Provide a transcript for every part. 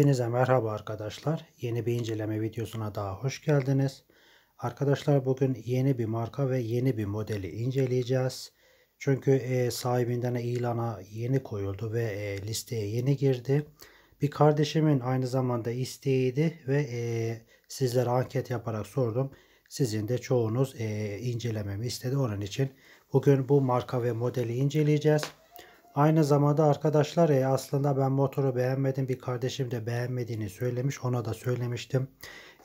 Hepinize merhaba arkadaşlar. Yeni bir inceleme videosuna daha hoş geldiniz. Arkadaşlar bugün yeni bir marka ve yeni bir modeli inceleyeceğiz. Çünkü e, sahibinden ilana yeni koyuldu ve e, listeye yeni girdi. Bir kardeşimin aynı zamanda isteğiydi ve e, sizlere anket yaparak sordum. Sizin de çoğunuz e, incelememi istedi. Onun için bugün bu marka ve modeli inceleyeceğiz. Aynı zamanda arkadaşlar e, aslında ben motoru beğenmedim bir kardeşim de beğenmediğini söylemiş ona da söylemiştim.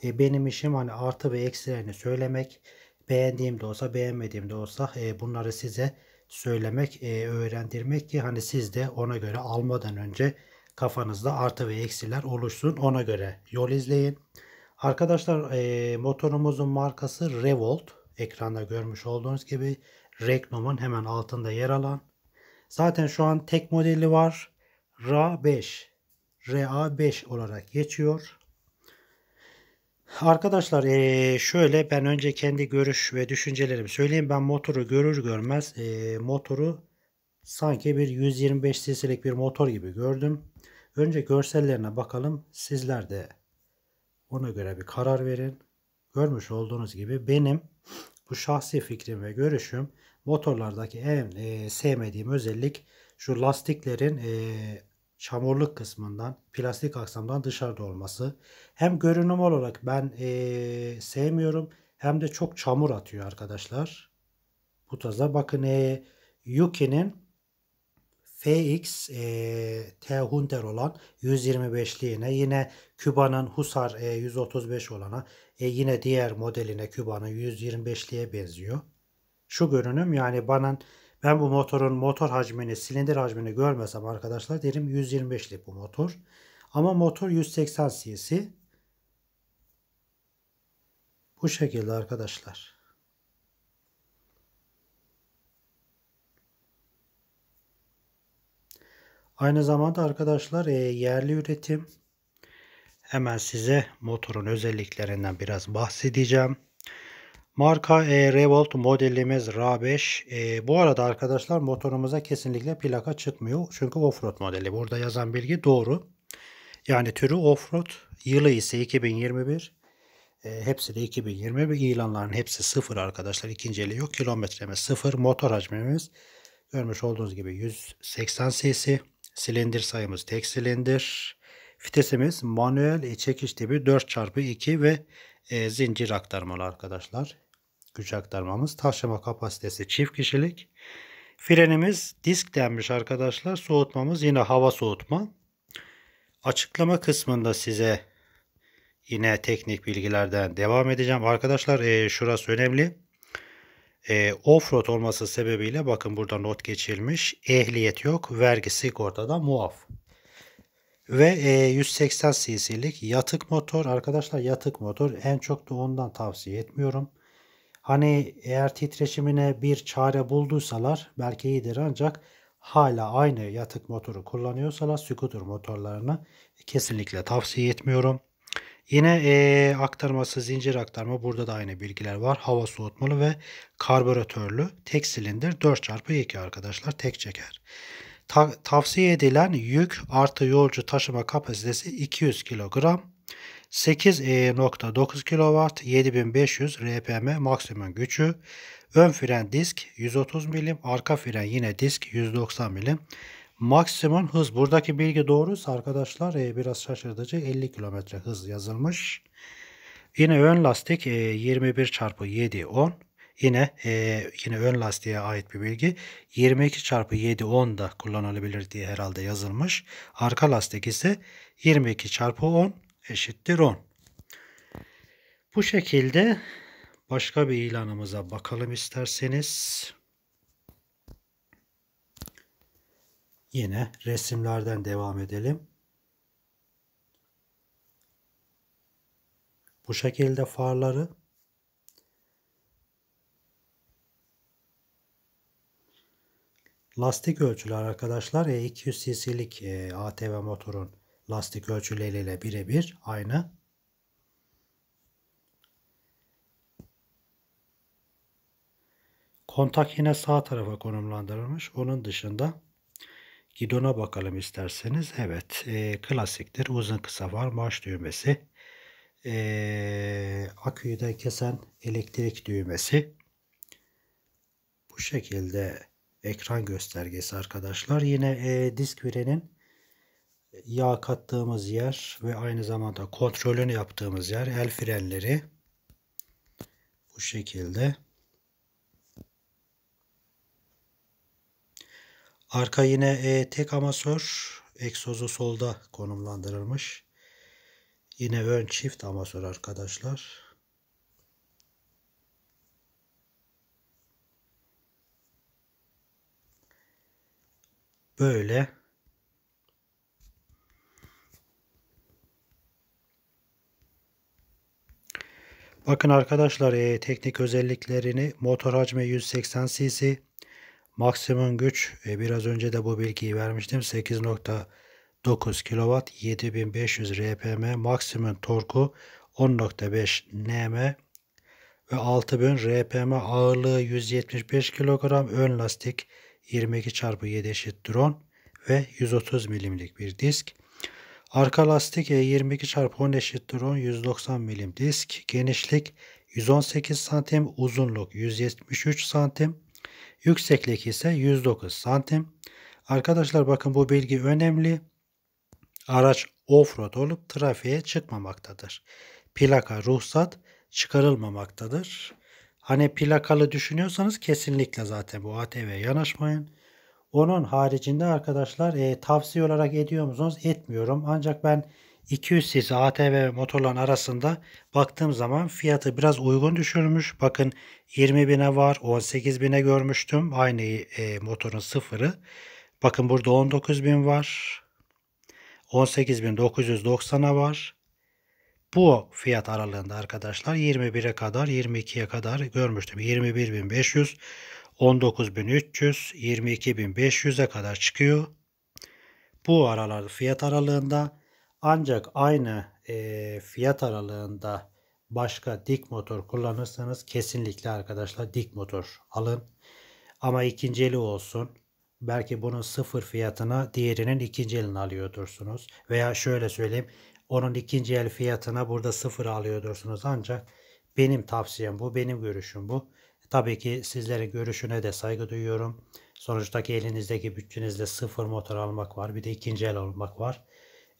E, benim işim hani artı ve eksilerini söylemek beğendiğim de olsa beğenmediğim de olsa e, bunları size söylemek e, öğrendirmek ki hani siz de ona göre almadan önce kafanızda artı ve eksiler oluşsun ona göre yol izleyin. Arkadaşlar e, motorumuzun markası Revolt ekranda görmüş olduğunuz gibi Reknom'un hemen altında yer alan Zaten şu an tek modeli var. RA5. RA5 olarak geçiyor. Arkadaşlar e, şöyle ben önce kendi görüş ve düşüncelerimi söyleyeyim. Ben motoru görür görmez e, motoru sanki bir 125 cc'lik bir motor gibi gördüm. Önce görsellerine bakalım. Sizler de ona göre bir karar verin. Görmüş olduğunuz gibi benim bu şahsi fikrim ve görüşüm motorlardaki en e, sevmediğim özellik şu lastiklerin e, çamurluk kısmından, plastik aksamdan dışarıda olması. Hem görünüm olarak ben e, sevmiyorum hem de çok çamur atıyor arkadaşlar. Bu taza bakın e, Yuki'nin FX e, T Hunter olan 125'liğine yine Küba'nın Husar e, 135 olana e, yine diğer modeline Küba'nın 125'liğe benziyor şu görünüm yani bana ben bu motorun motor hacmini, silindir hacmini görmesem arkadaşlar derim 125'lik bu motor. Ama motor 180 cc. Bu şekilde arkadaşlar. Aynı zamanda arkadaşlar e, yerli üretim. Hemen size motorun özelliklerinden biraz bahsedeceğim. Marka e, Revolt modelimiz RA5. E, bu arada arkadaşlar motorumuza kesinlikle plaka çıkmıyor. Çünkü offroad modeli. Burada yazan bilgi doğru. Yani türü offroad. Yılı ise 2021. E, hepsi de 2021. İlanların hepsi sıfır arkadaşlar. İkinci eli yok. Kilometremiz sıfır. Motor hacmimiz görmüş olduğunuz gibi 180 cc. Silindir sayımız tek silindir. Fitesimiz manuel e, çekiş tipi 4x2 ve e, zincir aktarmalı arkadaşlar güç aktarmamız. Taşıma kapasitesi çift kişilik. Frenimiz disk denmiş arkadaşlar. Soğutmamız yine hava soğutma. Açıklama kısmında size yine teknik bilgilerden devam edeceğim. Arkadaşlar e, şurası önemli. E, Offroad olması sebebiyle bakın burada not geçilmiş. Ehliyet yok. Vergi sigortada muaf. Ve e, 180 cc'lik yatık motor. Arkadaşlar yatık motor en çok da ondan tavsiye etmiyorum. Hani eğer titreşimine bir çare bulduysalar belki iyidir ancak hala aynı yatık motoru kullanıyorsalar scooter motorlarını kesinlikle tavsiye etmiyorum. Yine e, aktarması zincir aktarma burada da aynı bilgiler var. Hava soğutmalı ve karbüratörlü tek silindir 4x2 arkadaşlar tek çeker. Ta tavsiye edilen yük artı yolcu taşıma kapasitesi 200 kilogram 8.9 kW 7500 RPM maksimum gücü. Ön fren disk 130 milim, arka fren yine disk 190 milim. Maksimum hız buradaki bilgi doğruysa arkadaşlar e, biraz şaşırtıcı 50 km hız yazılmış. Yine ön lastik 21 e, çarpı 7 10. Yine e, yine ön lastiğe ait bir bilgi 22 çarpı 7 10 da kullanılabilir diye herhalde yazılmış. Arka lastik ise 22 çarpı 10 eşittir 10. Bu şekilde başka bir ilanımıza bakalım isterseniz. Yine resimlerden devam edelim. Bu şekilde farları lastik ölçüler arkadaşlar. e 200 cc'lik e, ATV motorun lastik ölçüleriyle birebir aynı. Kontak yine sağ tarafa konumlandırılmış. Onun dışında gidona bakalım isterseniz. Evet e, klasiktir. Uzun kısa var. Marş düğmesi. E, aküyü de kesen elektrik düğmesi. Bu şekilde ekran göstergesi arkadaşlar. Yine e, disk virenin yağ kattığımız yer ve aynı zamanda kontrolünü yaptığımız yer el frenleri bu şekilde. Arka yine e, tek amasör egzozu solda konumlandırılmış. Yine ön çift amasör arkadaşlar. Böyle Bakın arkadaşlar e, teknik özelliklerini motor hacmi 180 cc maksimum güç e, biraz önce de bu bilgiyi vermiştim 8.9 kW 7500 rpm maksimum torku 10.5 nm ve 6000 rpm ağırlığı 175 kilogram ön lastik 22 x 7 eşit drone ve 130 milimlik bir disk. Arka lastik E22x10 eşittir 10 190 milim disk. Genişlik 118 santim. Uzunluk 173 santim. Yükseklik ise 109 santim. Arkadaşlar bakın bu bilgi önemli. Araç offroad olup trafiğe çıkmamaktadır. Plaka, ruhsat çıkarılmamaktadır. Hani plakalı düşünüyorsanız kesinlikle zaten bu ATV'ye yanaşmayın. Onun haricinde arkadaşlar e, tavsiye olarak ediyor musunuz? Etmiyorum. Ancak ben 200 cc ATV ve motorların arasında baktığım zaman fiyatı biraz uygun düşürmüş. Bakın 20 bine var 18 bine görmüştüm aynı e, motorun sıfırı. Bakın burada 19 bin var. 18.990'a var. Bu fiyat aralığında arkadaşlar 21'e kadar 22'ye kadar görmüştüm. 21.500 19.300-22.500'e kadar çıkıyor. Bu aralar fiyat aralığında ancak aynı e, fiyat aralığında başka dik motor kullanırsanız kesinlikle arkadaşlar dik motor alın. Ama ikinci eli olsun. Belki bunun sıfır fiyatına diğerinin ikinci elini alıyordursunuz. Veya şöyle söyleyeyim. Onun ikinci el fiyatına burada sıfır alıyordursunuz. Ancak benim tavsiyem bu. Benim görüşüm bu. Tabii ki sizlere görüşüne de saygı duyuyorum. Sonuçtaki elinizdeki bütçenizde sıfır motor almak var. Bir de ikinci el almak var.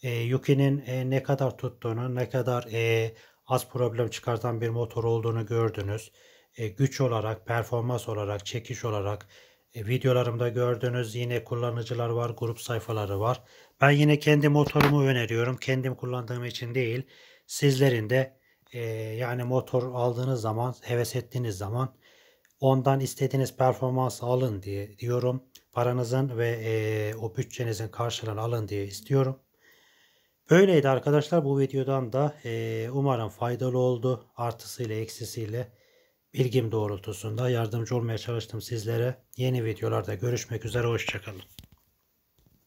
E, Yuki'nin e, ne kadar tuttuğunu, ne kadar e, az problem çıkartan bir motor olduğunu gördünüz. E, güç olarak, performans olarak, çekiş olarak e, videolarımda gördünüz. Yine kullanıcılar var, grup sayfaları var. Ben yine kendi motorumu öneriyorum. Kendim kullandığım için değil. Sizlerin de e, yani motor aldığınız zaman, heves ettiğiniz zaman Ondan istediğiniz performansı alın diye diyorum. Paranızın ve e, o bütçenizin karşılığını alın diye istiyorum. Böyleydi arkadaşlar bu videodan da e, umarım faydalı oldu. Artısıyla eksisiyle bilgim doğrultusunda yardımcı olmaya çalıştım sizlere. Yeni videolarda görüşmek üzere hoşçakalın.